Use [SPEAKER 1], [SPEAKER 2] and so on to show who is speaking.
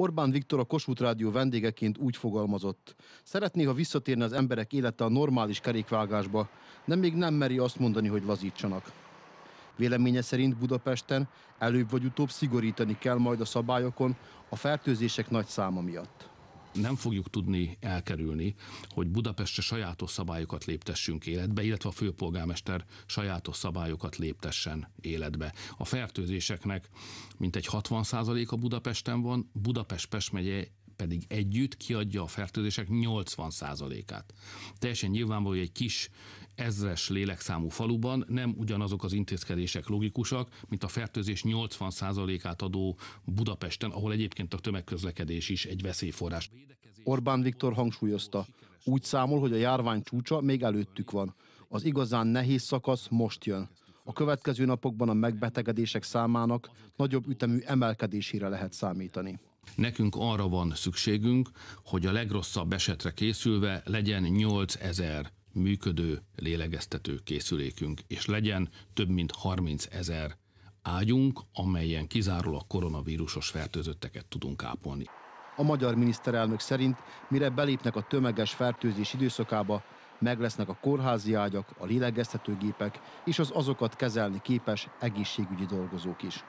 [SPEAKER 1] Orbán Viktor a Kossuth Rádió vendégeként úgy fogalmazott. Szeretné, ha visszatérne az emberek élete a normális kerékvágásba, de még nem meri azt mondani, hogy lazítsanak. Véleménye szerint Budapesten előbb vagy utóbb szigorítani kell majd a szabályokon a fertőzések nagy száma miatt
[SPEAKER 2] nem fogjuk tudni elkerülni, hogy Budapestre sajátos szabályokat léptessünk életbe, illetve a főpolgármester sajátos szabályokat léptessen életbe. A fertőzéseknek mintegy 60% a Budapesten van, Budapest-Pest megye pedig együtt kiadja a fertőzések 80%-át. Teljesen nyilvánvaló, hogy egy kis ezres lélekszámú faluban nem ugyanazok az intézkedések logikusak, mint a fertőzés 80%-át adó
[SPEAKER 1] Budapesten, ahol egyébként a tömegközlekedés is egy veszélyforrás. Orbán Viktor hangsúlyozta, úgy számol, hogy a járvány csúcsa még előttük van. Az igazán nehéz szakasz most jön. A következő napokban a megbetegedések számának nagyobb ütemű emelkedésére lehet számítani.
[SPEAKER 2] Nekünk arra van szükségünk, hogy a legrosszabb esetre készülve legyen 8000 működő lélegeztető készülékünk, és legyen több mint 30 ezer ágyunk, amelyen kizárólag
[SPEAKER 1] koronavírusos fertőzötteket tudunk ápolni. A magyar miniszterelnök szerint, mire belépnek a tömeges fertőzés időszakába, meg lesznek a kórházi ágyak, a lélegeztetőgépek és az azokat kezelni képes egészségügyi dolgozók is.